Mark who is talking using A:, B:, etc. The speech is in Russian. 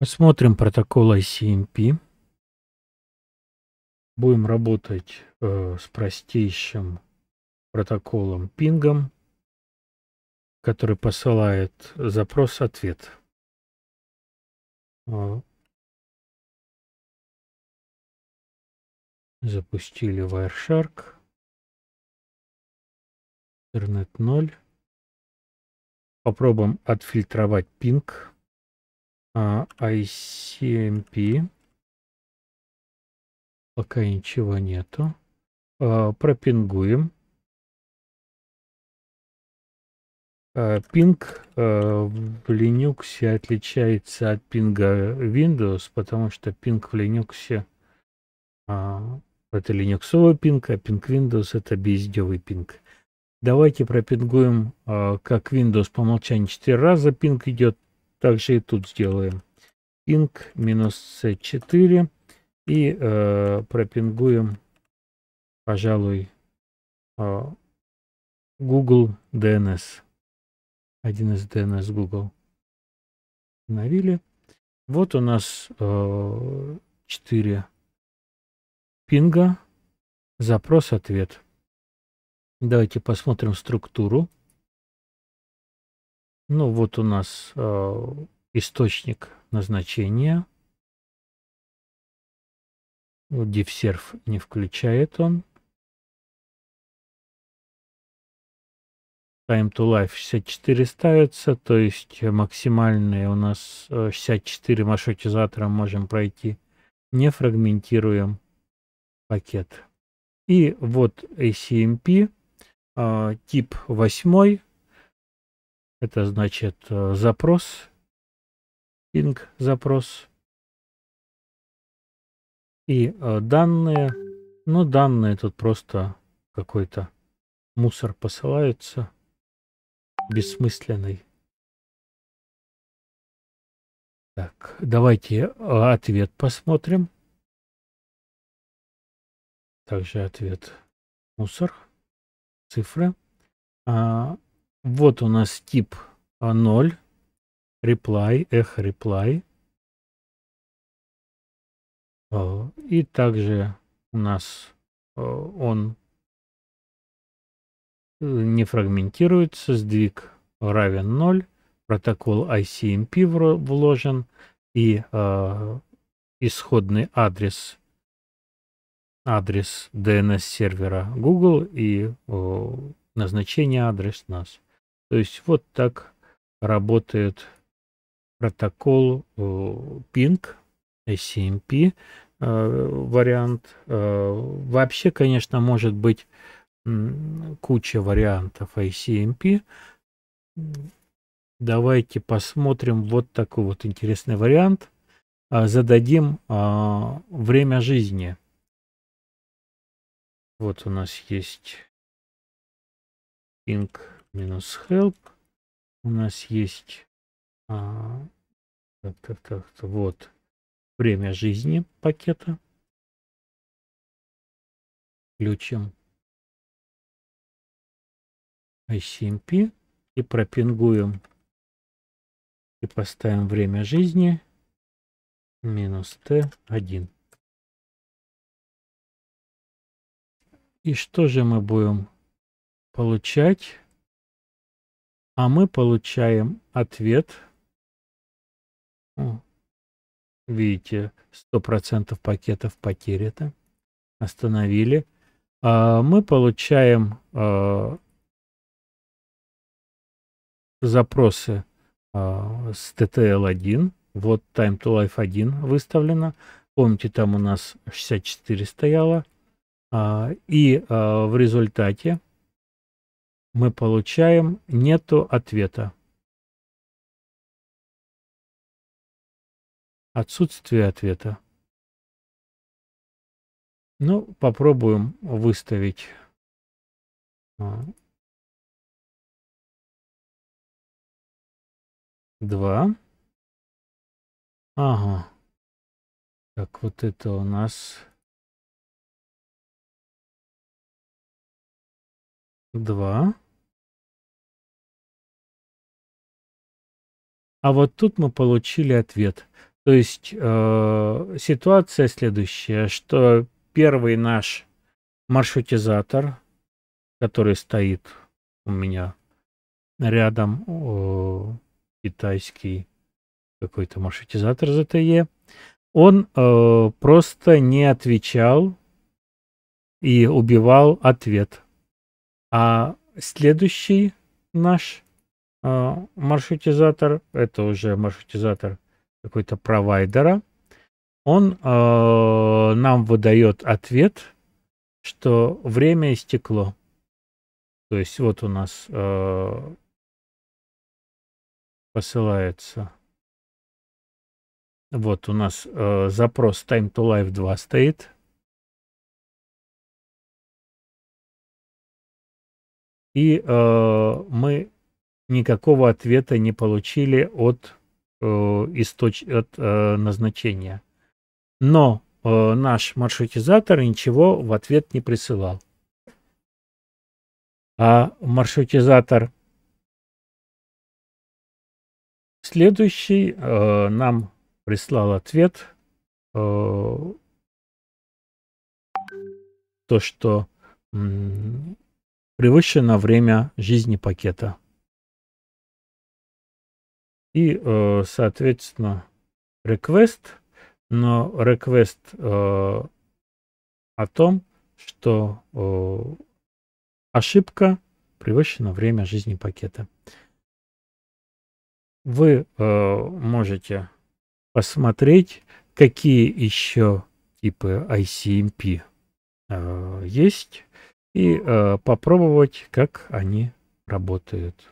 A: Посмотрим протокол ICMP. Будем работать э, с простейшим протоколом пингом, который посылает запрос-ответ.
B: Э, Запустили Wireshark. Интернет 0. Попробуем отфильтровать пинг. ICMP. А, эм Пока ничего
A: нету. А, пропингуем. А, пинг в Linux отличается от пинга Windows, потому что пинг в Linux это линуксовый пинг, а пинг Windows это бездевый пинг. Давайте пропингуем, а, как Windows по умолчанию 4 раза пинг идет. Также и тут сделаем. Пинг минус C4 и э, пропингуем, пожалуй, а, Google DNS. Один из DNS Google. Установили. Вот у нас э, 4 пинга. Запрос-ответ. Давайте посмотрим структуру. Ну, вот у нас э, источник
B: назначения. Вот DiffServ
A: не включает он. Time to Life 64 ставится, то есть максимальные у нас 64 э, маршрутизатора можем пройти. Не фрагментируем пакет. И вот ACMP, а, тип 8, это значит э, запрос, ping запрос. И э, данные, ну данные тут просто какой-то мусор посылается,
B: бессмысленный. Так, давайте э, ответ посмотрим.
A: Также ответ мусор, цифры. А, вот у нас тип 0, reply, эхо reply. И также у нас он э, не фрагментируется, сдвиг равен 0, протокол ICMP вложен и э, исходный адрес адрес DNS-сервера Google и о, назначение адрес нас. То есть вот так работает протокол о, Ping, SCMP э, вариант. Э, вообще, конечно, может быть куча вариантов ICMP. Давайте посмотрим вот такой вот интересный вариант. А зададим э, время жизни
B: вот у нас есть ping минус help. У нас есть а, так, так, так, вот время жизни пакета. Включим ICMP и пропингуем и поставим время жизни минус Т1. И что же мы будем получать? А мы получаем ответ. О,
A: видите, 100% пакетов потерято, Остановили. А мы получаем а, запросы а, с TTL1. Вот Time to Life 1 выставлено. Помните, там у нас 64 стояло. А, и а, в результате мы получаем
B: нету ответа. Отсутствие ответа. Ну, попробуем выставить а. два. Ага. Так, вот это у нас два.
A: А вот тут мы получили ответ. То есть э, ситуация следующая, что первый наш маршрутизатор, который стоит у меня рядом, э, китайский какой-то маршрутизатор ZTE, он э, просто не отвечал и убивал ответ. А следующий наш а, маршрутизатор, это уже маршрутизатор какой-то провайдера, он а, нам выдает ответ, что время истекло. То есть вот у нас
B: а, посылается. Вот у нас э, запрос Time to Life 2 стоит. И э,
A: мы никакого ответа не получили от, э, источ... от э, назначения. Но э, наш маршрутизатор ничего в ответ не присылал. А маршрутизатор
B: следующий э, нам
A: прислал ответ, э, то, что превышено время жизни пакета. И, э, соответственно, request, но request э, о том, что э, ошибка превышено время жизни пакета. Вы можете посмотреть, какие еще типы ICMP есть и э, попробовать, как они
B: работают.